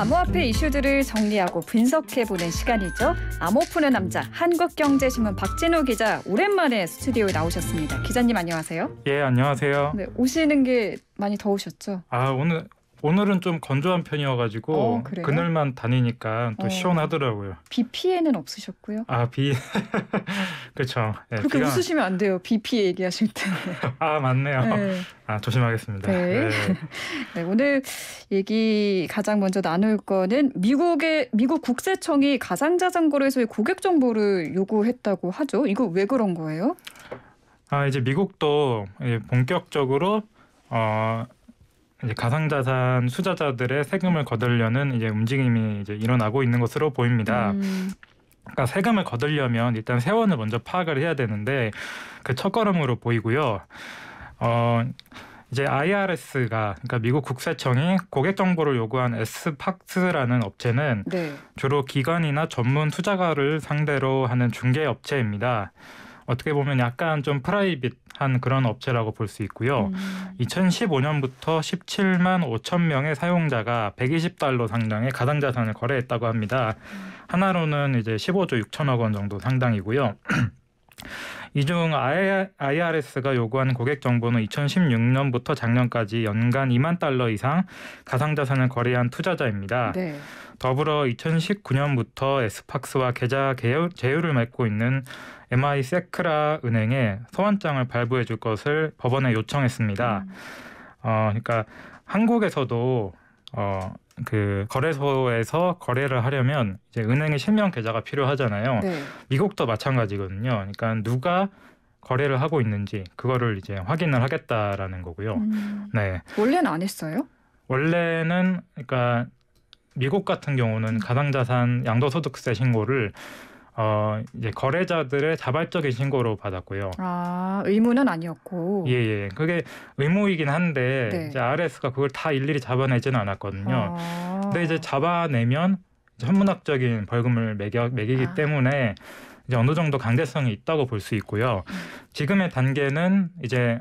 암호화폐 이슈들을 정리하고 분석해보는 시간이죠. 암호푸는 남자 한국경제신문 박진우 기자 오랜만에 스튜디오에 나오셨습니다. 기자님 안녕하세요. 예 안녕하세요. 네, 오시는 게 많이 더우셨죠? 아 오늘 오늘은 좀 건조한 편이어가지고 어, 그늘만 다니니까 또 어. 시원하더라고요. 비 피해는 없으셨고요. 아 비, 그렇죠. 네, 그렇게 비가- 웃으시면 안 돼요. 비 피해 얘기하실 때. 아 맞네요. 네. 아 조심하겠습니다. 네. 네. 네, 오늘 얘기 가장 먼저 나눌 거는 미국의 미국 국세청이 가상 자전거로에의 고객 정보를 요구했다고 하죠. 이거 왜 그런 거예요? 아 이제 미국도 이제 예, 본격적으로 어 이제 가상자산 투자자들의 세금을 거들려는 이제 움직임이 이제 일어나고 있는 것으로 보입니다. 음. 그러니까 세금을 거들려면 일단 세원을 먼저 파악을 해야 되는데 그 첫걸음으로 보이고요. 어 이제 IRS가 그러니까 미국 국세청이 고객 정보를 요구한 에스팍스라는 업체는 네. 주로 기관이나 전문 투자가를 상대로 하는 중개 업체입니다. 어떻게 보면 약간 좀 프라이빗한 그런 업체라고 볼 수 있고요. 음. 2015년부터 17만 5천 명의 사용자가 120달러 상당의 가상 자산을 거래했다고 합니다. 하나로는 이제 15조 6천억 원 정도 상당이고요. 이중 IRS가 요구한 고객 정보는 2016년부터 작년까지 연간 2만 달러 이상 가상자산을 거래한 투자자입니다. 네. 더불어 2019년부터 에스팍스와 계좌 제휴를 맺고 있는 MI 세크라 은행에 서원장을 발부해 줄 것을 법원에 요청했습니다. 음. 어, 그러니까 한국에서도 어, 그 거래소에서 거래를 하려면 이제 은행의 실명 계좌가 필요하잖아요. 네. 미국도 마찬가지거든요. 그러니까 누가 거래를 하고 있는지 그거를 이제 확인을 하겠다라는 거고요. 음. 네. 원래는 안 했어요? 원래는 그러니까 미국 같은 경우는 음. 가상자산 양도소득세 신고를 어 이제 거래자들의 자발적인 신고로 받았고요. 아 의무는 아니었고. 예예. 예. 그게 의무이긴 한데 네. 이제 RS가 그걸 다 일일이 잡아내지는 않았거든요. 아. 근데 이제 잡아내면 이제 천문학적인 벌금을 매겨, 매기기 아. 때문에 이제 어느 정도 강제성이 있다고 볼 수 있고요. 음. 지금의 단계는 이제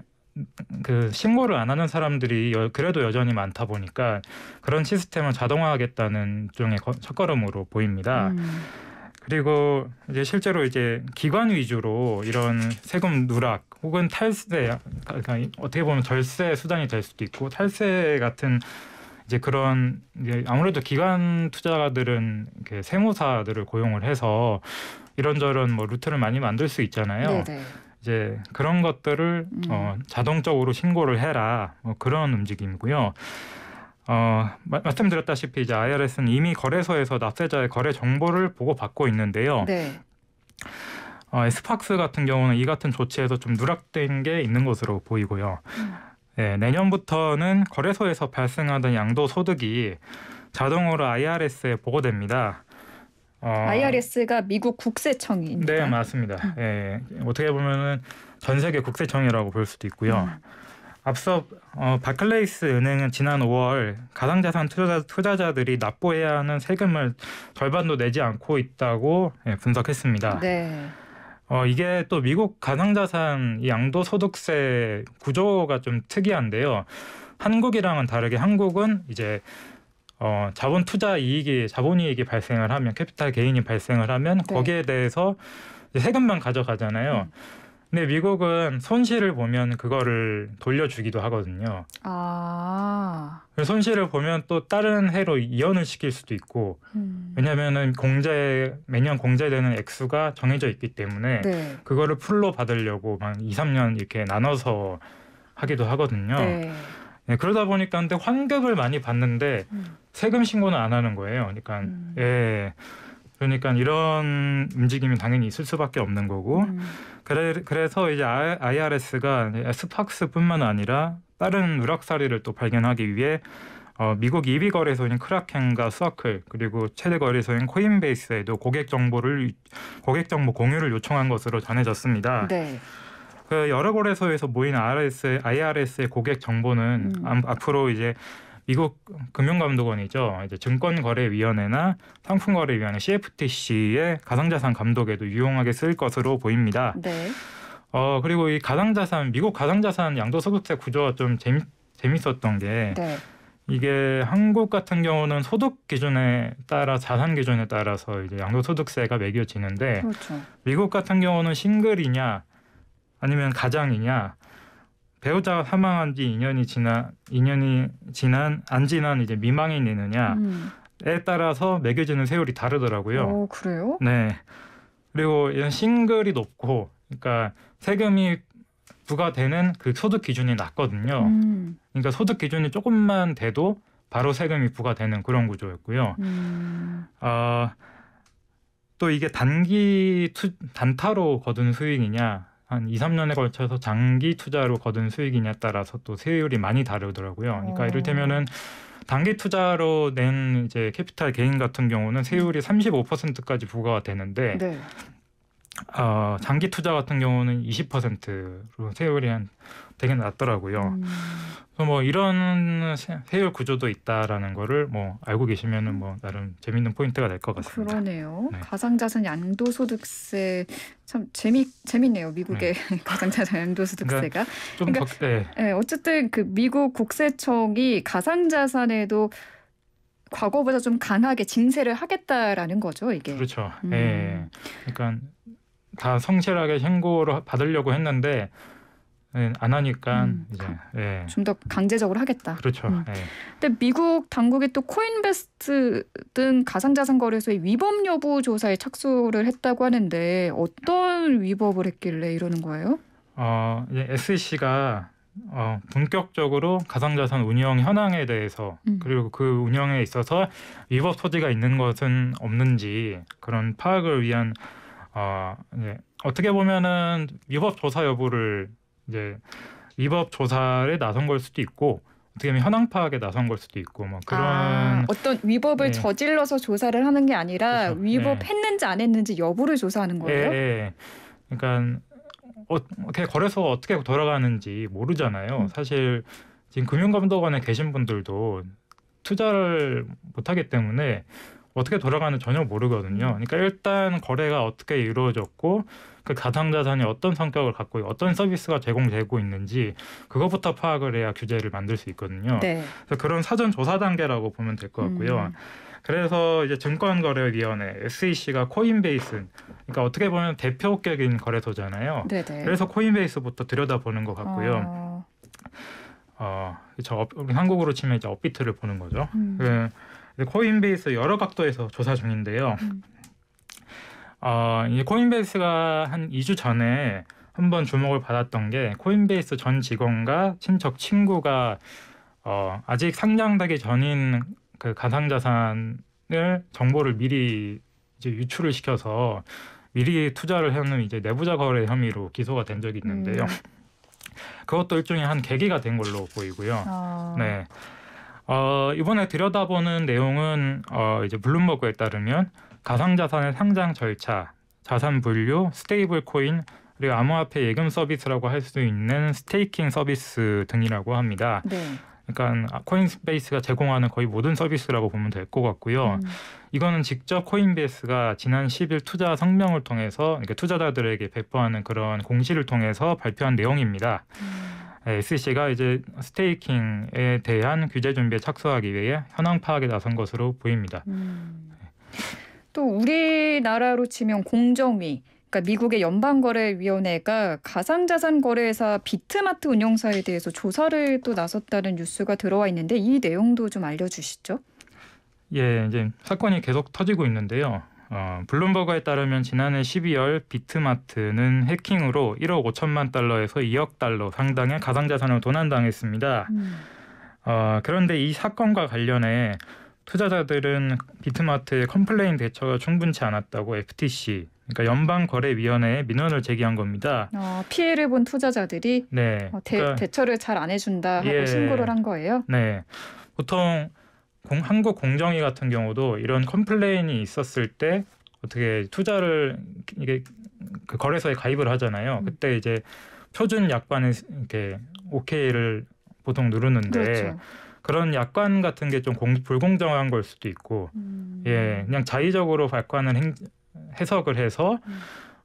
그 신고를 안 하는 사람들이 여, 그래도 여전히 많다 보니까 그런 시스템을 자동화하겠다는 일종의 첫걸음으로 보입니다. 음. 그리고 이제 실제로 이제 기관 위주로 이런 세금 누락 혹은 탈세 그러니까 어떻게 보면 절세 수단이 될 수도 있고 탈세 같은 이제 그런 이제 아무래도 기관 투자가들은 세무사들을 고용을 해서 이런저런 뭐 루트를 많이 만들 수 있잖아요. 네네. 이제 그런 것들을 음. 어, 자동적으로 신고를 해라 뭐 그런 움직임이고요. 어, 마, 말씀드렸다시피 이제 IRS는 이미 거래소에서 납세자의 거래 정보를 보고받고 있는데요. 네. 어, 스팍스 같은 경우는 이 같은 조치에서 좀 누락된 게 있는 것으로 보이고요. 음. 네, 내년부터는 거래소에서 발생하던 양도 소득이 자동으로 IRS에 보고됩니다. 어, 아. IRS가 미국 국세청입니다. 네, 맞습니다. 음. 예, 예, 어떻게 보면은 전 세계 국세청이라고 볼 수도 있고요. 음. 앞서 어, 바클레이스 은행은 지난 5월 가상자산 투자자, 들이 납부해야 하는 세금을 절반도 내지 않고 있다고 예, 분석했습니다. 네. 어, 이게 또 미국 가상자산 양도소득세 구조가 좀 특이한데요. 한국이랑은 다르게 한국은 이제 어, 자본 투자 이익이 자본 이익이 발생을 하면 캐피탈 개인이 발생을 하면 네. 거기에 대해서 세금만 가져가잖아요. 음. 근데 미국은 손실을 보면 그거를 돌려주기도 하거든요. 아. 손실을 보면 또 다른 해로 이연을 시킬 수도 있고, 음. 왜냐면은 공제, 매년 공제되는 액수가 정해져 있기 때문에, 네. 그거를 풀로 받으려고 막 2, 3년 이렇게 나눠서 하기도 하거든요. 네. 네, 그러다 보니까 근데 환급을 많이 받는데 음. 세금 신고는 안 하는 거예요. 그러니까 음. 예. 그러니까 이런 움직임이 당연히 있을 수밖에 없는 거고 음. 그래, 그래서 이제 IRS가 아, 스팍스뿐만 아니라 다른 누락사리를 또 발견하기 위해 어, 미국 2위 거래소인 크라켄과 수아클 그리고 최대 거래소인 코인베이스에도 고객 정보를 고객 정보 공유를 요청한 것으로 전해졌습니다. 네. 그 여러 거래소에서 모인 RS, IRS의 고객 정보는 음. 앞으로 이제 미국 금융감독원이죠. 이제 증권거래위원회나 상품거래위원회 CFTC의 가상자산 감독에도 유용하게 쓸 것으로 보입니다. 네. 어 그리고 이 가상자산 미국 가상자산 양도소득세 구조가 좀 재미 재밌었던 게 네. 이게 한국 같은 경우는 소득 기준에 따라 자산 기준에 따라서 이제 양도소득세가 매겨지는데 그렇죠. 미국 같은 경우는 싱글이냐 아니면 가장이냐 배우자가 사망한 지 2년이 지난 2년이 지난 안 지난 이제 미망인이느냐에 음. 따라서 매겨지는 세율이 다르더라고요. 어, 그래요? 네. 그리고 이런 싱글이 높고 그러니까 세금이 부과되는 그 소득 기준이 낮거든요. 음. 그러니까 소득 기준이 조금만 돼도 바로 세금이 부과되는 그런 구조였고요. 음. 어, 또 이게 단기 투, 단타로 거둔 수익이냐 한 2, 3년에 걸쳐서 장기 투자로 거둔 수익이냐에 따라서 또 세율이 많이 다르더라고요. 그러니까 어. 이를테면은 단기 투자로 낸 이제 캐피탈 개인 같은 경우는 세율이 35%까지 부과가 되는데 네. 어, 장기 투자 같은 경우는 20%로 세율이 한 되게 낮더라고요. 음. 뭐 이런 세, 율 구조도 있다라는 거를 뭐 알고 계시면은 뭐 나름 재밌는 포인트가 될 것 같습니다. 그러네요. 네. 가상자산 양도소득세 참 재미 재밌네요. 미국의 네. 가상자산 양도소득세가. 그러니까 좀 그러니까, 네. 네, 어쨌든 그 미국 국세청이 가상자산에도 과거보다 좀 강하게 징세를 하겠다라는 거죠, 이게. 그렇죠. 음. 예. 그러니까 다 성실하게 행고를 받으려고 했는데 예, 안 하니까 음, 이제 예. 좀더 강제적으로 하겠다. 그렇죠. 음. 예. 근데 미국 당국이 또 코인베스트 등 가상자산 거래소의 위법 여부 조사에 착수를 했다고 하는데 어떤 위법을 했길래 이러는 거예요? 어, 이제 SEC가 어, 본격적으로 가상자산 운영 현황에 대해서 음. 그리고 그 운영에 있어서 위법 소지가 있는 것은 없는지 그런 파악을 위한 아, 네. 어떻게 보면은 위법 조사 여부를 이제 위법 조사에 나선 걸 수도 있고 어떻게 보면 현황 파악에 나선 걸 수도 있고 뭐 아, 그런 아, 어떤 위법을 네. 저질러서 조사를 하는 게 아니라 그렇죠. 네. 위법했는지 네. 안 했는지 여부를 조사하는 거예요. 네. 그러니까 어떻게 거래소 어떻게 돌아가는지 모르잖아요. 음. 사실 지금 금융감독원에 계신 분들도 투자를 못하기 때문에 어떻게 돌아가는지 전혀 모르거든요. 그러니까 일단 거래가 어떻게 이루어졌고 그 가상 자산이 어떤 성격을 갖고 어떤 서비스가 제공되고 있는지 그것부터 파악을 해야 규제를 만들 수 있거든요. 네. 그래서 그런 사전 조사 단계라고 보면 될 것 같고요. 음. 그래서 이제 증권거래위원회 SEC가 코인베이스 그러니까 어떻게 보면 대표격인 거래소잖아요. 네네. 네. 그래서 코인베이스부터 들여다보는 것 같고요. 어... 어, 저 업, 한국으로 치면 이제 업비트를 보는 거죠. 음. 그 코인베이스 여러 각도에서 조사 중인데요. 어, 이 코인베이스가 한 2주 전에 한 번 주목을 받았던 게 코인베이스 전 직원과 친척 친구가 어, 아직 상장되기 전인 그 가상자산을 정보를 미리 이제 유출을 시켜서 미리 투자를 해놓은 이제 내부자 거래 혐의로 기소가 된 적이 있는데요. 음. 그것도 일종의 한 계기가 된 걸로 보이고요. 어. 네. 어, 이번에 들여다보는 내용은 어, 이제 블룸버그에 따르면 가상자산의 상장 절차, 자산 분류, 스테이블 코인 그리고 암호화폐 예금 서비스라고 할 수 있는 스테이킹 서비스 등이라고 합니다. 네. 그러니까 코인스페이스가 제공하는 거의 모든 서비스라고 보면 될 것 같고요. 음. 이거는 직접 코인베이스가 지난 10일 투자 성명을 통해서 그러니까 투자자들에게 배포하는 그런 공시를 통해서 발표한 내용입니다. 음. SEC가 이제 스테이킹에 대한 규제 준비에 착수하기 위해 현황 파악에 나선 것으로 보입니다. 음. 또 우리나라로 치면 공정위 그러니까 미국의 연방거래위원회가 가상자산 거래회사 비트마트 운영사에 대해서 조사를 또 나섰다는 뉴스가 들어와 있는데 이 내용도 좀 알려주시죠. 예, 이제 사건이 계속 터지고 있는데요. 어, 블룸버그에 따르면 지난해 12월 비트마트는 해킹으로 1억 5천만 달러에서 2억 달러 상당의 가상자산을 도난당했습니다. 음. 어, 그런데 이 사건과 관련해 투자자들은 비트마트의 컴플레인 대처가 충분치 않았다고 FTC 그러니까 연방거래위원회에 민원을 제기한 겁니다. 어, 피해를 본 투자자들이 네. 어, 대, 그러니까, 대처를 잘 안 해준다 하고 예. 신고를 한 거예요. 네, 보통 공, 한국 공정위 같은 경우도 이런 컴플레인이 있었을 때 어떻게 투자를 이게 그 거래소에 가입을 하잖아요. 음. 그때 이제 표준 약관에 이렇게 오케이를 보통 누르는데 그렇죠. 그런 약관 같은 게 좀 불공정한 걸 수도 있고 음. 예 그냥 자의적으로 발관을 행, 해석을 해서 음.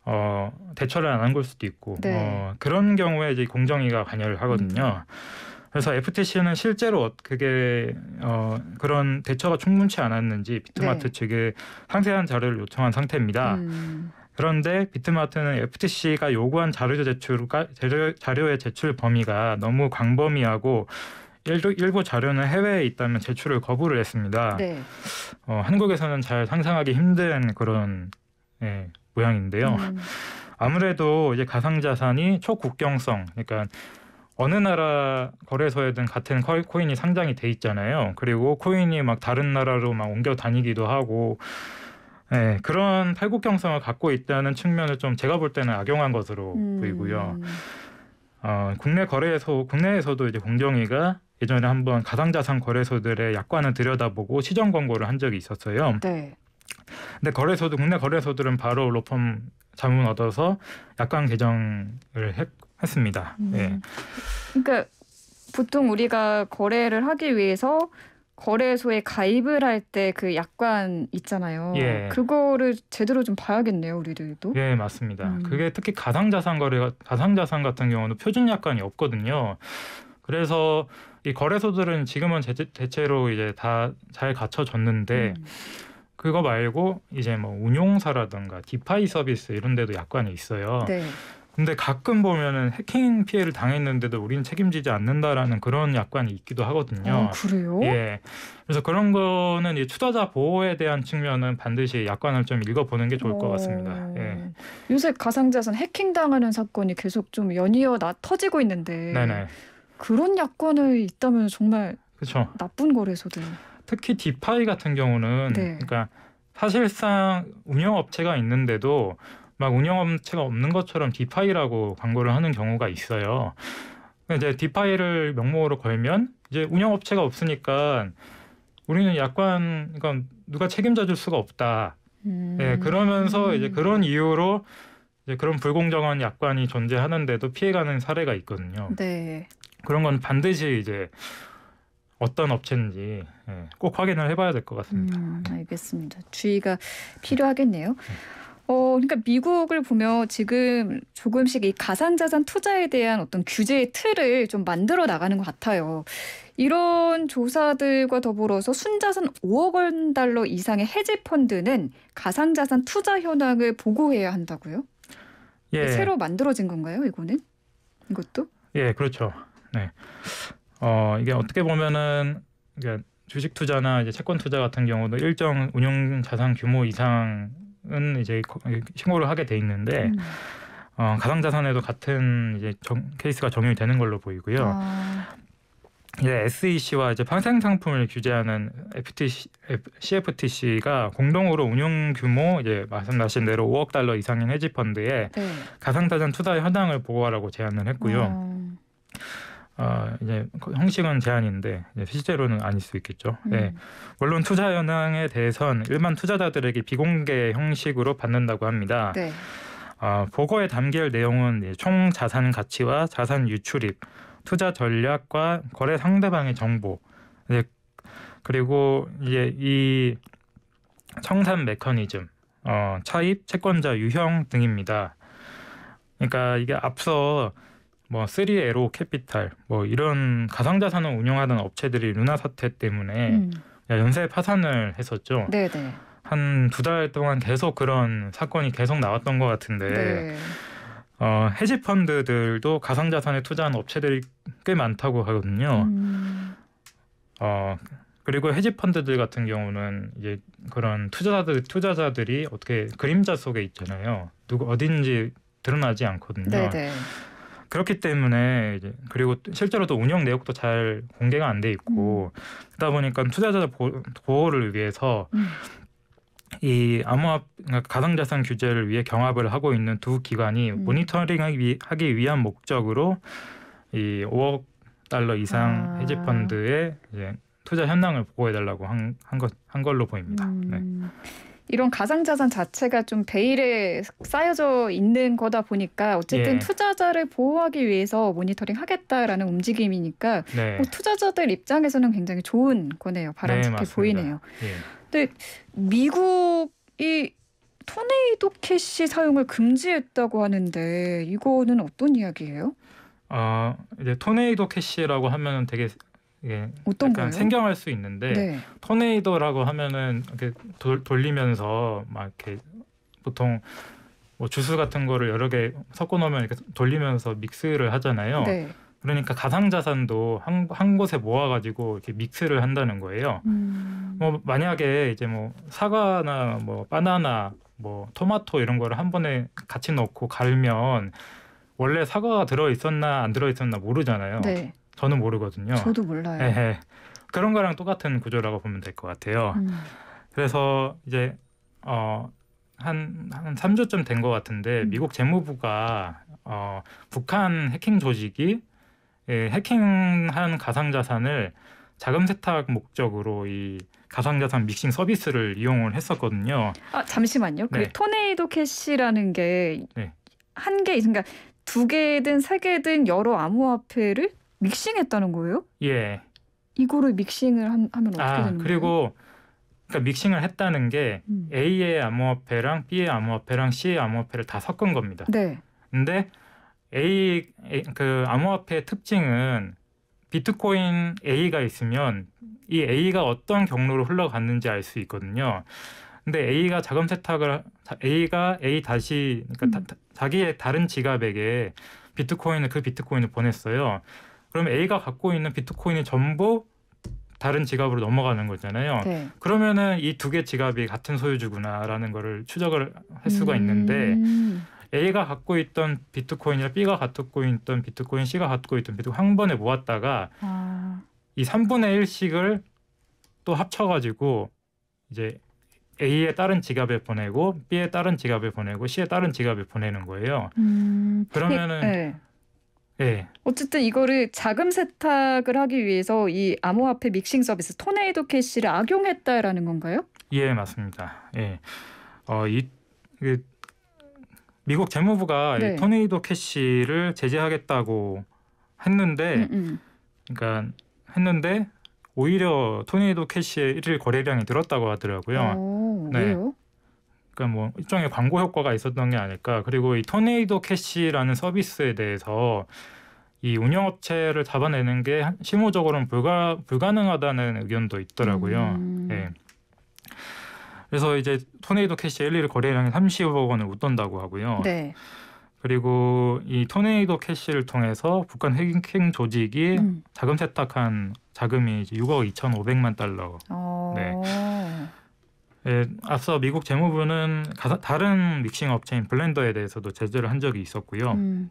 어, 대처를 안 한 걸 수도 있고 네. 어, 그런 경우에 이제 공정위가 관여를 하거든요. 음. 그래서 FTC는 실제로 그게 어, 그런 대처가 충분치 않았는지 비트마트 네. 측에 상세한 자료를 요청한 상태입니다. 음. 그런데 비트마트는 FTC가 요구한 자료 제출가 자료, 자료의 제출 범위가 너무 광범위하고 일부, 일부 자료는 해외에 있다면 제출을 거부를 했습니다. 네. 어, 한국에서는 잘 상상하기 힘든 그런 예, 모양인데요. 음. 아무래도 이제 가상자산이 초국경성, 그러니까 어느 나라 거래소에든 같은 코인이 상장이 돼 있잖아요. 그리고 코인이 막 다른 나라로 막 옮겨 다니기도 하고 네, 그런 팔국경성을 갖고 있다는 측면을 좀 제가 볼 때는 악용한 것으로 음. 보이고요. 어, 국내 거래소 국내에서도 이제 공정위가 예전에 한번 가상자산 거래소들의 약관을 들여다보고 시정 권고를 한 적이 있었어요. 네. 근데 거래소도 국내 거래소들은 바로 로펌 자문 얻어서 약관 개정을 했, 했습니다. 음. 예. 그러니까 보통 우리가 거래를 하기 위해서 거래소에 가입을 할 때 그 약관 있잖아요. 예. 그거를 제대로 좀 봐야겠네요, 우리들도. 예, 맞습니다. 음. 그게 특히 가상자산 거래 가상자산 같은 경우는 표준 약관이 없거든요. 그래서 이 거래소들은 지금은 대체, 로 이제 다 잘 갖춰졌는데 음. 그거 말고 이제 뭐 운용사라든가 디파이 서비스 이런 데도 약관이 있어요. 네. 근데 가끔 보면은 해킹 피해를 당했는데도 우리는 책임지지 않는다라는 그런 약관이 있기도 하거든요. 아, 그래요? 예. 그래서 그런 거는 이 투자자 보호에 대한 측면은 반드시 약관을 좀 읽어보는 게 좋을 것 같습니다. 어. 예. 요새 가상자산 해킹 당하는 사건이 계속 좀 연이어 나, 터지고 있는데 네네. 그런 약관을 있다면 정말 그쵸. 나쁜 거래소들. 특히 디파이 같은 경우는 네. 그러니까 사실상 운영업체가 있는데도 막 운영업체가 없는 것처럼 디파이라고 광고를 하는 경우가 있어요. 이제 디파이를 명목으로 걸면 이제 운영업체가 없으니까 우리는 약관 그러니까 누가 책임져 줄 수가 없다. 음. 예, 그러면서 이제 음. 그런 이유로 이제 그런 불공정한 약관이 존재하는데도 피해가는 사례가 있거든요. 네. 그런 건 반드시 이제 어떤 업체인지 예, 꼭 확인을 해봐야 될 것 같습니다. 음, 알겠습니다. 주의가 필요하겠네요. 네. 어, 그러니까 미국을 보면 지금 조금씩 이 가상자산 투자에 대한 어떤 규제의 틀을 좀 만들어 나가는 것 같아요. 이런 조사들과 더불어서 순자산 5억 원 달러 이상의 해지 펀드는 가상자산 투자 현황을 보고해야 한다고요? 예. 새로 만들어진 건가요, 이거는? 이것도? 예, 그렇죠. 네. 어, 이게 어떻게 보면은 그러 주식 투자나 이제 채권 투자 같은 경우도 일정 운용 자산 규모 이상 은 이제 신고를 하게 돼 있는데 음. 어, 가상자산에도 같은 이제 정, 케이스가 적용이 되는 걸로 보이고요. 아. 이제 SEC와 이제 파생 상품을 규제하는 FTC, CFTC가 공동으로 운용 규모 이제 말씀하신 대로 5억 달러 이상인 헤지 펀드에 네. 가상자산 투자 현황을 보호하라고 제안을 했고요. 아. 어, 이제 형식은 제한인데 이제 실제로는 아닐 수 있겠죠. 음. 네. 물론 투자 현황에 대해선 일반 투자자들에게 비공개 형식으로 받는다고 합니다. 네. 어, 보고에 담길 내용은 총 자산 가치와 자산 유출입, 투자 전략과 거래 상대방의 정보, 이제 네. 그리고 이제 이 청산 메커니즘, 어, 차입, 채권자 유형 등입니다. 그러니까 이게 앞서 뭐 3에로 캐피탈 뭐 이런 가상자산을 운영하던 업체들이 루나 사태 때문에 음. 연쇄 파산을 했었죠. 한 두 달 동안 계속 그런 사건이 계속 나왔던 것 같은데 네. 어, 해지펀드들도 가상자산에 투자한 업체들이 꽤 많다고 하거든요. 음. 어, 그리고 해지펀드들 같은 경우는 이제 그런 투자자들 투자자들이 어떻게 그림자 속에 있잖아요. 누구 어딘지 드러나지 않거든요. 네네. 그렇기 때문에 이제 그리고 실제로 또 운영 내역도 잘 공개가 안 돼 있고 음. 그러다 보니까 투자자 보호, 를 위해서 음. 이 암호화 그러니까 가상자산 규제를 위해 경합을 하고 있는 두 기관이 음. 모니터링하기 위, 한 목적으로 이 5억 달러 이상 아. 해지 펀드에 이제 투자 현황을 보고해달라고 한, 한, 한 걸로 보입니다. 음. 네. 이런 가상자산 자체가 좀 베일에 쌓여져 있는 거다 보니까 어쨌든 예. 투자자를 보호하기 위해서 모니터링 하겠다라는 움직임이니까 네. 뭐 투자자들 입장에서는 굉장히 좋은 거네요. 네, 바람직해 네, 보이네요. 예. 근데 미국이 토네이도 캐시 사용을 금지했다고 하는데 이거는 어떤 이야기예요? 어, 이제 토네이도 캐시라고 하면 되게 이게 예, 약간 거예요? 생경할 수 있는데 네. 토네이도라고 하면은 이렇게 돌, 돌리면서 막 이렇게 보통 뭐 주스 같은 거를 여러 개 섞어 놓으면 이렇게 돌리면서 믹스를 하잖아요. 네. 그러니까 가상 자산도 한, 한 곳에 모아 가지고 이렇게 믹스를 한다는 거예요. 음. 뭐 만약에 이제 뭐 사과나 뭐 바나나 뭐 토마토 이런 거를 한 번에 같이 넣고 갈면 원래 사과가 들어 있었나 안 들어 있었나 모르잖아요. 네. 저는 모르거든요. 저도 몰라요. 네, 그런 거랑 똑같은 구조라고 보면 될 것 같아요. 음. 그래서 이제 어, 한, 한 3주쯤 된 것 같은데 음. 미국 재무부가 어, 북한 해킹 조직이 예, 해킹한 가상자산을 자금 세탁 목적으로 이 가상자산 믹싱 서비스를 이용을 했었거든요. 아 잠시만요. 그 네. 그 토네이도 캐시라는 게 한개 네. 그러니까 두 개든 세 개든 여러 암호화폐를 믹싱했다는 거예요? 예. 이거를 믹싱을 한, 하면 어떻게 아, 되는 거예요? 그리고 그러니까 믹싱을 했다는 게 음. A의 암호화폐랑 B의 암호화폐랑 C의 암호화폐를 다 섞은 겁니다. 네. 근데 A, A 그 암호화폐의 특징은 비트코인 A가 있으면 이 A가 어떤 경로로 흘러갔는지 알 수 있거든요. 근데 A가 자금 세탁을 A가 A 다시 그러니까 음. 다, 자기의 다른 지갑에게 비트코인을 그 비트코인을 보냈어요. 그럼면 A가 갖고 있는 비트코인이 전부 다른 지갑으로 넘어가는 거잖아요. 네. 그러면은 이두 개 지갑이 같은 소유주구나라는 거를 추적을 할 수가 음. 있는데 음. A가 갖고 있던 비트코인이나 B가 갖고 있던 비트코인, C가 갖고 있던 비트코인 한 번에 모았다가 아. 이 3분의 1씩을 또 합쳐가지고 이제 A의 다른 지갑에 보내고 B의 다른 지갑에 보내고 C의 다른 지갑에 보내는 거예요. 음. 그러면은 네. 네. 어쨌든 이거를 자금 세탁을 하기 위해서 이 암호화폐 믹싱 서비스 토네이도 캐시를 악용했다라는 건가요? 예, 맞습니다. 예. 어, 이, 그, 미국 재무부가 네. 이 토네이도 캐시를 제재하겠다고 했는데, 음음. 음. 그러니까 했는데 오히려 토네이도 캐시의 일일 거래량이 늘었다고 하더라고요. 오, 어, 네. 왜요? 그러니까 뭐 일종의 광고 효과가 있었던 게 아닐까. 그리고 이 토네이도 캐시라는 서비스에 대해서 이 운영업체를 잡아내는 게 실무적으로는 불가 불가능하다는 의견도 있더라고요. 음. 예. 그래서 이제 토네이도 캐시 엘리를 거래량이 30억 원을 웃돈다고 하고요. 네. 그리고 이 토네이도 캐시를 통해서 북한 핵행 조직이 음. 자금 세탁한 자금이 이 6억 2,500만 달러. 오. 어. 네. 예, 앞서 미국 재무부는 다른 믹싱 업체인 블렌더에 대해서도 제재를 한 적이 있었고요. 음.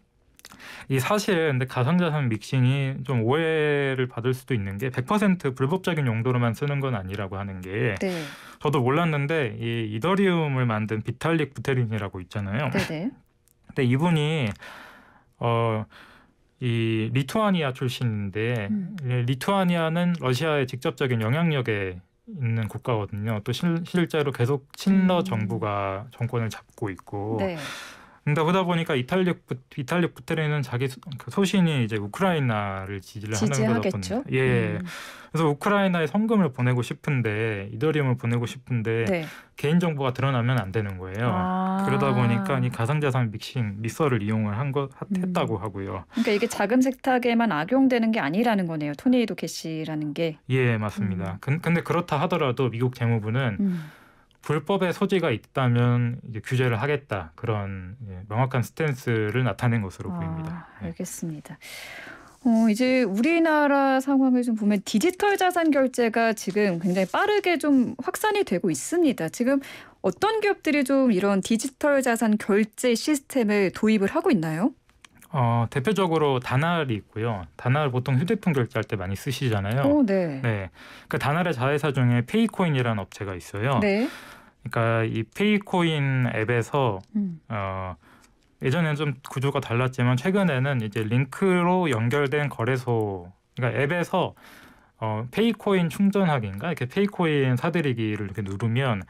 이 사실 근데 가상자산 믹싱이 좀 오해를 받을 수도 있는 게 100% 불법적인 용도로만 쓰는 건 아니라고 하는 게 네. 저도 몰랐는데 이 이더리움을 만든 비탈릭 부테린이라고 있잖아요. 네네. 네. 근데 이분이 어. 이 리투아니아 출신인데 음. 예, 리투아니아는 러시아의 직접적인 영향력에 있는 국가거든요. 또 실, 실제로 계속 친러 음. 정부가 정권을 잡고 있고 네. 근데 그러다 보니까 이탈리아이탈리아 부테르는 자기 소, 그 신이 이제 우크라이나를 지지를 지지하는 거다 보니 예. 음. 그래서 우크라이나에 성금을 보내고 싶은데 이더리움을 보내고 싶은데 네. 개인 정보가 드러나면 안 되는 거예요. 아. 그러다 보니까 이 가상자산 믹싱 미서를 이용을 한거 음. 했다고 하고요. 그러니까 이게 자금 세탁에만 악용되는 게 아니라는 거네요. 토네이도 캐시라는 게. 예, 맞습니다. 음. 근, 근데 그렇다 하더라도 미국 재무부는 음. 불법의 소지가 있다면 규제를 하겠다 그런 명확한 스탠스를 나타낸 것으로 아, 보입니다. 네. 알겠습니다. 어, 이제 우리나라 상황을 좀 보면 디지털 자산 결제가 지금 굉장히 빠르게 좀 확산이 되고 있습니다. 지금 어떤 기업들이 좀 이런 디지털 자산 결제 시스템을 도입을 하고 있나요? 어, 대표적으로 다날이 있고요. 다날 보통 휴대폰 결제할 때 많이 쓰시잖아요. 오, 네. 네. 그 다날의 자회사 중에 페이코인이라는 업체가 있어요. 네. 그러니까 이 페이코인 앱에서 음. 어 예전에는 좀 구조가 달랐지만 최근에는 이제 링크로 연결된 거래소 그러니까 앱에서 어 페이코인 충전하기인가 이렇게 페이코인 사들이기를 이렇게 누르면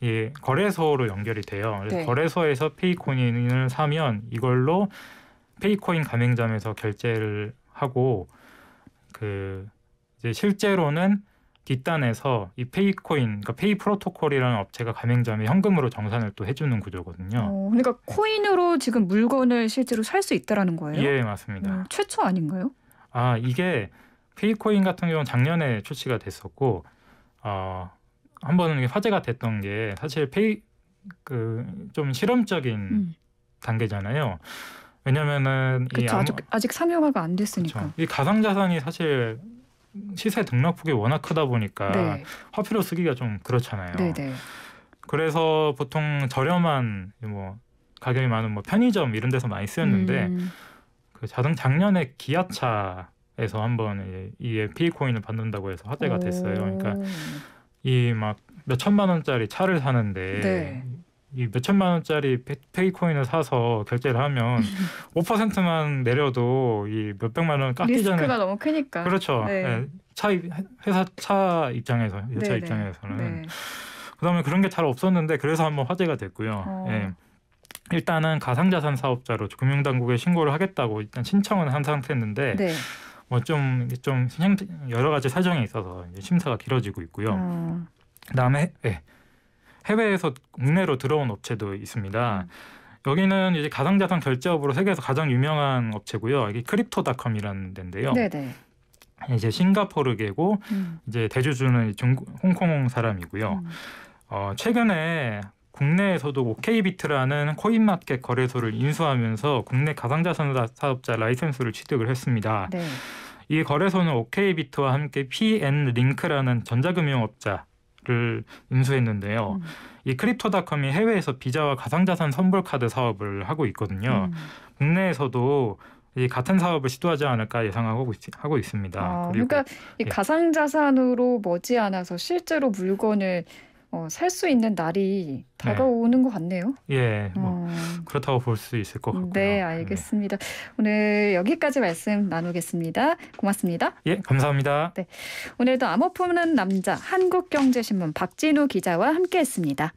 이 거래소로 연결이 돼요. 그래서 네. 거래소에서 페이코인을 사면 이걸로 페이코인 가맹점에서 결제를 하고 그 이제 실제로는 뒷단에서 이 페이코인, 그러니까 페이 프로토콜이라는 업체가 가맹점에 현금으로 정산을 또 해주는 구조거든요. 어, 그러니까 코인으로 지금 물건을 실제로 살 수 있다라는 거예요? 예, 맞습니다. 음, 최초 아닌가요? 아, 이게 페이코인 같은 경우는 작년에 출시가 됐었고, 어, 한 번은 화제가 됐던 게 사실 페이 그 좀 실험적인 음. 단계잖아요. 왜냐면은 그쵸, 암... 아직 아직 상용화가 안 됐으니까. 그쵸. 이 가상 자산이 사실 시세 등락폭이 워낙 크다 보니까 네. 화폐로 쓰기가 좀 그렇잖아요. 네네. 네. 그래서 보통 저렴한 뭐 가격이 많은 뭐 편의점 이런 데서 많이 쓰였는데 음. 그 자동 작년에 기아차에서 한번 이 피코인을 받는다고 해서 화제가 됐어요. 그러니까 이 막 몇 천만 원짜리 차를 사는데 네. 이 몇천만 원짜리 페이코인을 사서 결제를 하면 5%만 내려도 이 몇백만 원 깎기 리스크가 전에 리스크가 너무 크니까 그렇죠. 네. 네. 차 회사 차 입장에서 회사 네네. 입장에서는 네. 그다음에 그런 게 잘 없었는데 그래서 한번 화제가 됐고요. 어. 예. 일단은 가상자산 사업자로 금융당국에 신고를 하겠다고 일단 신청은 한 상태였는데 네. 뭐좀좀 좀 여러 가지 사정이 있어서 심사가 길어지고 있고요. 어. 그다음에 예. 해외에서 국내로 들어온 업체도 있습니다. 음. 여기는 이제 가상자산 결제업으로 세계에서 가장 유명한 업체고요. 이게 크립토닷컴이라는 데인데요. 네네. 이제 싱가포르계고 음. 이제 대주주는 중국, 홍콩 사람이고요. 음. 어, 최근에 국내에서도 OK비트라는 뭐 코인마켓 거래소를 인수하면서 국내 가상자산 사업자 라이센스를 취득을 했습니다. 네. 이 거래소는 OK비트와 함께 PN링크라는 전자금융업자 를 인수했는데요. 음. 이 크립토닷컴이 해외에서 비자와 가상자산 선불 카드 사업을 하고 있거든요. 음. 국내에서도 이 같은 사업을 시도하지 않을까 예상하고 있, 하고 있습니다. 아, 그리고, 그러니까 이 예. 가상자산으로 머지않아서 실제로 물건을 어, 살수 있는 날이 네. 다가오는 네. 것 같네요. 예, 어. 뭐 어... 그렇다고 볼 수 있을 것 같고요. 네, 네. 알겠습니다. 네. 오늘 여기까지 말씀 나누겠습니다. 고맙습니다. 예, 감사합니다. 네, 오늘도 암호 품는 남자 한국경제신문 박진우 기자와 함께했습니다.